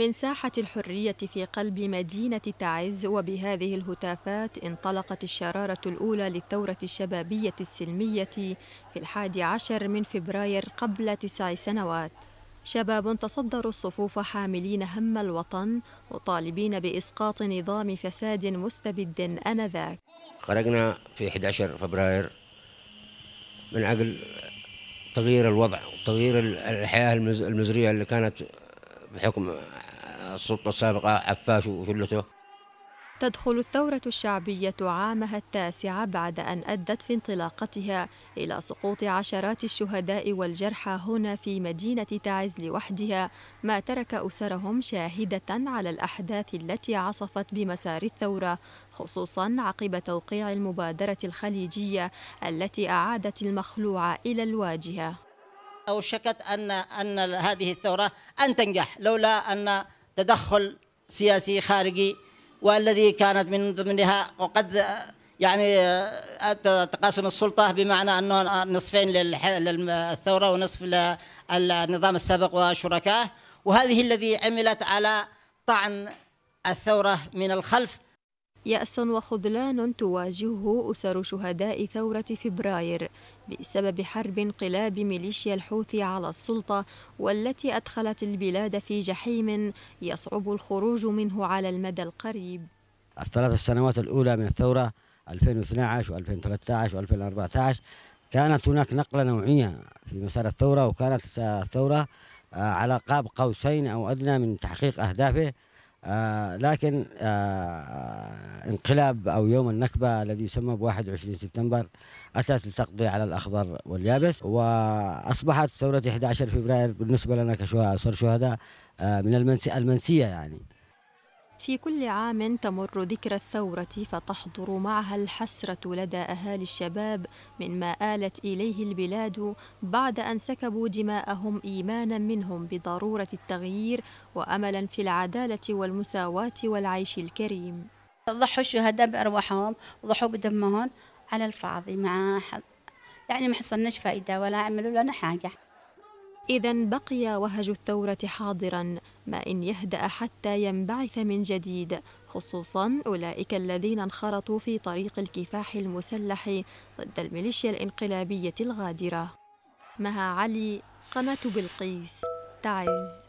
من ساحة الحرية في قلب مدينة تعز وبهذه الهتافات انطلقت الشرارة الأولى للثورة الشبابية السلمية في الحادي عشر من فبراير قبل تسع سنوات شباب تصدروا الصفوف حاملين هم الوطن مطالبين بإسقاط نظام فساد مستبد آنذاك خرجنا في 11 فبراير من أجل تغيير الوضع وتغيير الحياة المزرية اللي كانت بحكم السلطة السابقة عفاش وجلته تدخل الثورة الشعبية عامها التاسع بعد أن أدت في انطلاقتها إلى سقوط عشرات الشهداء والجرحى هنا في مدينة تعز لوحدها ما ترك أسرهم شاهدة على الأحداث التي عصفت بمسار الثورة خصوصا عقب توقيع المبادرة الخليجية التي أعادت المخلوع إلى الواجهة أوشكت أن أن هذه الثورة أن تنجح لولا أن تدخل سياسي خارجي والذي كانت من ضمنها وقد يعني تقاسم السلطة بمعنى أنه نصفين للثورة ونصف للنظام السابق وشركائه وهذه الذي عملت على طعن الثورة من الخلف يأس وخذلان تواجهه أسر شهداء ثورة فبراير بسبب حرب انقلاب ميليشيا الحوثي على السلطة والتي أدخلت البلاد في جحيم يصعب الخروج منه على المدى القريب الثلاث السنوات الأولى من الثورة 2012 و2013 و2014 كانت هناك نقلة نوعية في مسار الثورة وكانت الثورة آه، على قاب قوسين أو أدنى من تحقيق أهدافه آه، لكن آه، انقلاب أو يوم النكبة الذي يسمى ب 21 سبتمبر أتت لتقضي على الأخضر واليابس وأصبحت ثورة 11 فبراير بالنسبة لنا كشهداء شهداء آه، من المنسية يعني في كل عام تمر ذكرى الثورة فتحضر معها الحسرة لدى أهالي الشباب مما آلت إليه البلاد بعد أن سكبوا دماءهم إيمانا منهم بضرورة التغيير وأملا في العدالة والمساواة والعيش الكريم ضحوا الشهداء بأرواحهم وضحوا بدمهم على الفاضي مع حد يعني ما حصلناش فائدة ولا عملوا لنا حاجة إذا بقي وهج الثورة حاضرا ما إن يهدأ حتى ينبعث من جديد خصوصا أولئك الذين انخرطوا في طريق الكفاح المسلح ضد الميليشيا الإنقلابية الغادرة مها علي قناة بلقيس تعز